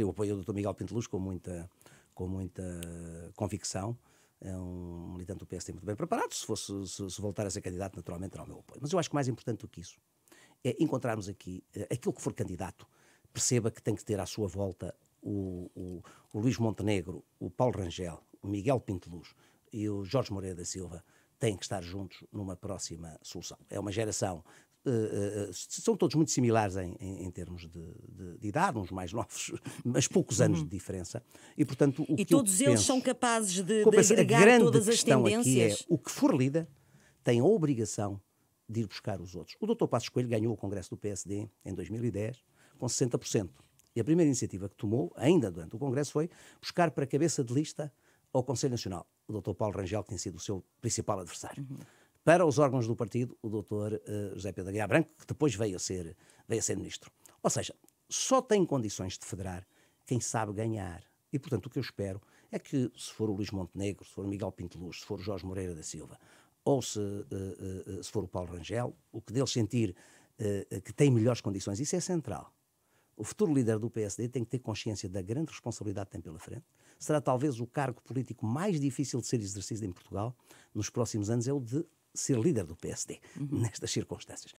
Eu apoio o Dr. Miguel Pinteluz com muita, com muita convicção. É um militante do PSD muito bem preparado. Se, fosse, se, se voltar a ser candidato, naturalmente terá o meu apoio. Mas eu acho que mais importante do que isso é encontrarmos aqui é, aquilo que for candidato, perceba que tem que ter à sua volta o, o, o Luís Montenegro, o Paulo Rangel, o Miguel Pinteluz e o Jorge Moreira da Silva têm que estar juntos numa próxima solução. É uma geração uh, uh, são todos muito similares em, em, em termos de, de, de, idade, uns mais novos, mas poucos anos uhum. de diferença. E, portanto, o e que todos eles penso, são capazes de, de agregar todas as tendências. Aqui é, o que for lida tem a obrigação de ir buscar os outros. O Dr. Passos Coelho ganhou o Congresso do PSD em 2010 com 60%. E a primeira iniciativa que tomou, ainda durante o Congresso, foi buscar para a cabeça de lista ao Conselho Nacional o Dr. Paulo Rangel, que tem sido o seu principal adversário. Uhum para os órgãos do partido, o doutor eh, José Pedro Aguiar Branco, que depois veio a, ser, veio a ser ministro. Ou seja, só tem condições de federar quem sabe ganhar. E, portanto, o que eu espero é que, se for o Luís Montenegro, se for o Miguel Pinto Luz, se for o Jorge Moreira da Silva, ou se, uh, uh, se for o Paulo Rangel, o que dele sentir uh, que tem melhores condições, isso é central. O futuro líder do PSD tem que ter consciência da grande responsabilidade que tem pela frente. Será talvez o cargo político mais difícil de ser exercido em Portugal nos próximos anos, é o de ser líder do PSD uhum. nestas circunstâncias.